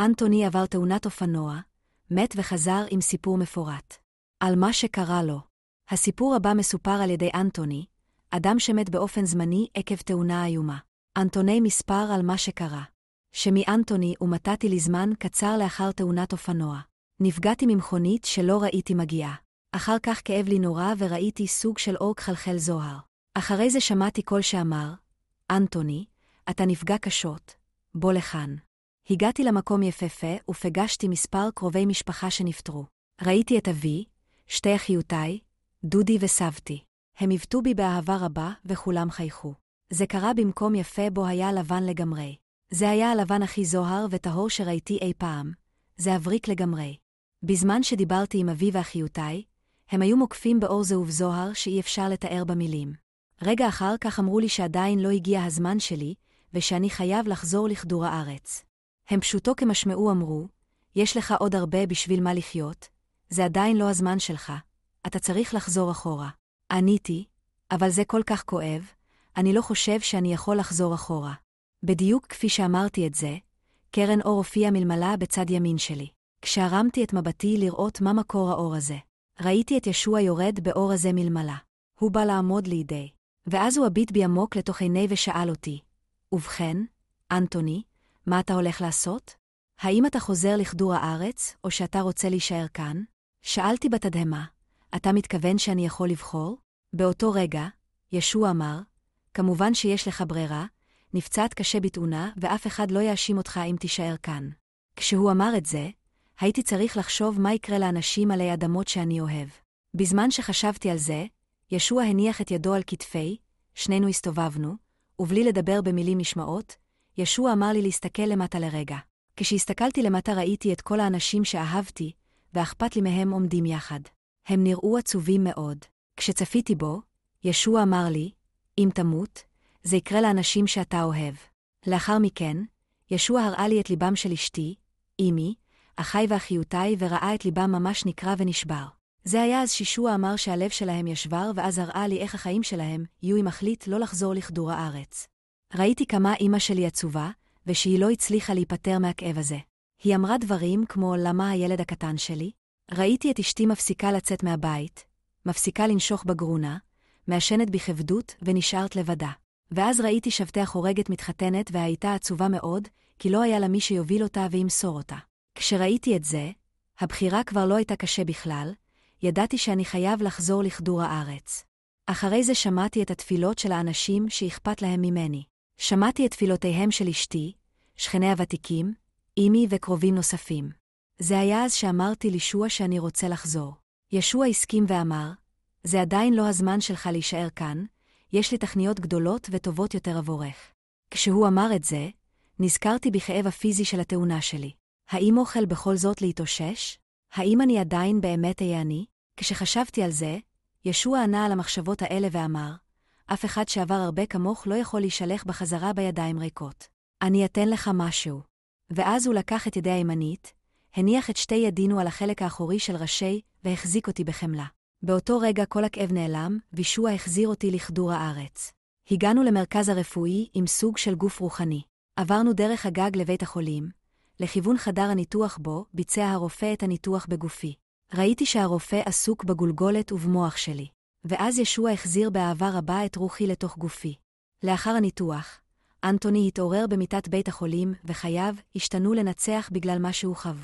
אנטוני עבר תאונת אופנוע, מת וחזר עם סיפור מפורט. על מה שקרה לו. הסיפור הבא מסופר על ידי אנטוני, אדם שמת באופן זמני עקב תאונה איומה. אנטוני מספר על מה שקרה. שמי אנטוני ומתתי לי זמן קצר לאחר תאונת אופנוע. נפגעתי ממכונית שלא ראיתי מגיעה. אחר כך כאב לי נורא וראיתי סוג של אור כחלחל זוהר. אחרי זה שמעתי קול שאמר, אנטוני, אתה נפגע קשות, בוא לכאן. הגעתי למקום יפהפה ופגשתי מספר קרובי משפחה שנפטרו. ראיתי את אבי, שתי אחיותיי, דודי וסבתי. הם עיוותו בי באהבה רבה, וכולם חייכו. זה קרה במקום יפה בו היה לבן לגמרי. זה היה הלבן הכי זוהר וטהור שראיתי אי פעם. זה הבריק לגמרי. בזמן שדיברתי עם אבי ואחיותיי, הם היו מוקפים באור זהוב זוהר שאי אפשר לתאר במילים. רגע אחר כך אמרו לי שעדיין לא הגיע הזמן שלי, ושאני חייב לחזור לכדור הארץ. הם פשוטו כמשמעו אמרו, יש לך עוד הרבה בשביל מה לחיות, זה עדיין לא הזמן שלך, אתה צריך לחזור אחורה. עניתי, אבל זה כל כך כואב, אני לא חושב שאני יכול לחזור אחורה. בדיוק כפי שאמרתי את זה, קרן אור הופיעה מלמלה בצד ימין שלי. כשהרמתי את מבטי לראות מה מקור האור הזה, ראיתי את ישוע יורד באור הזה מלמלה. הוא בא לעמוד לידי. ואז הוא הביט בי עמוק לתוך עיני ושאל אותי, ובכן, אנטוני, מה אתה הולך לעשות? האם אתה חוזר לכדור הארץ, או שאתה רוצה להישאר כאן? שאלתי בתדהמה, אתה מתכוון שאני יכול לבחור? באותו רגע, ישוע אמר, כמובן שיש לך ברירה, נפצעת קשה בתאונה, ואף אחד לא יאשים אותך אם תישאר כאן. כשהוא אמר את זה, הייתי צריך לחשוב מה יקרה לאנשים עלי אדמות שאני אוהב. בזמן שחשבתי על זה, ישוע הניח את ידו על כתפי, שנינו הסתובבנו, ובלי לדבר במילים נשמעות, ישוע אמר לי להסתכל למטה לרגע. כשהסתכלתי למטה ראיתי את כל האנשים שאהבתי, ואכפת לי מהם עומדים יחד. הם נראו עצובים מאוד. כשצפיתי בו, ישוע אמר לי, אם תמות, זה יקרה לאנשים שאתה אוהב. לאחר מכן, ישוע הראה לי את ליבם של אשתי, אמי, אחי ואחיותי, וראה את ליבם ממש נקרע ונשבר. זה היה אז שישוע אמר שהלב שלהם ישבר, ואז הראה לי איך החיים שלהם יהיו אם החליט לא לחזור לכדור הארץ. ראיתי כמה אמא שלי עצובה, ושהיא לא הצליחה להיפטר מהכאב הזה. היא אמרה דברים כמו למה הילד הקטן שלי? ראיתי את אשתי מפסיקה לצאת מהבית, מפסיקה לנשוך בגרונה, מעשנת בכבדות ונשארת לבדה. ואז ראיתי שבתיה חורגת מתחתנת והייתה עצובה מאוד, כי לא היה לה מי שיוביל אותה וימסור אותה. כשראיתי את זה, הבחירה כבר לא הייתה קשה בכלל, ידעתי שאני חייב לחזור לכדור הארץ. אחרי זה שמעתי את התפילות של האנשים שאכפת להם ממני. שמעתי את תפילותיהם של אשתי, שכני הוותיקים, אימי וקרובים נוספים. זה היה אז שאמרתי לישוע שאני רוצה לחזור. ישוע הסכים ואמר, זה עדיין לא הזמן שלך להישאר כאן, יש לי תכניות גדולות וטובות יותר עבורך. כשהוא אמר את זה, נזכרתי בכאב הפיזי של התאונה שלי. האם אוכל בכל זאת להתאושש? האם אני עדיין באמת אהיה אני? כשחשבתי על זה, ישוע ענה על המחשבות האלה ואמר, אף אחד שעבר הרבה כמוך לא יכול להישלח בחזרה בידיים ריקות. אני אתן לך משהו. ואז הוא לקח את ידי הימנית, הניח את שתי ידינו על החלק האחורי של ראשי, והחזיק אותי בחמלה. באותו רגע כל הכאב נעלם, וישוע החזיר אותי לכדור הארץ. הגענו למרכז הרפואי עם סוג של גוף רוחני. עברנו דרך הגג לבית החולים, לכיוון חדר הניתוח בו ביצע הרופא את הניתוח בגופי. ראיתי שהרופא עסוק בגולגולת ובמוח שלי. ואז ישוע החזיר באהבה רבה את רוחי לתוך גופי. לאחר הניתוח, אנטוני התעורר במיטת בית החולים, וחייו השתנו לנצח בגלל מה שהוא חב.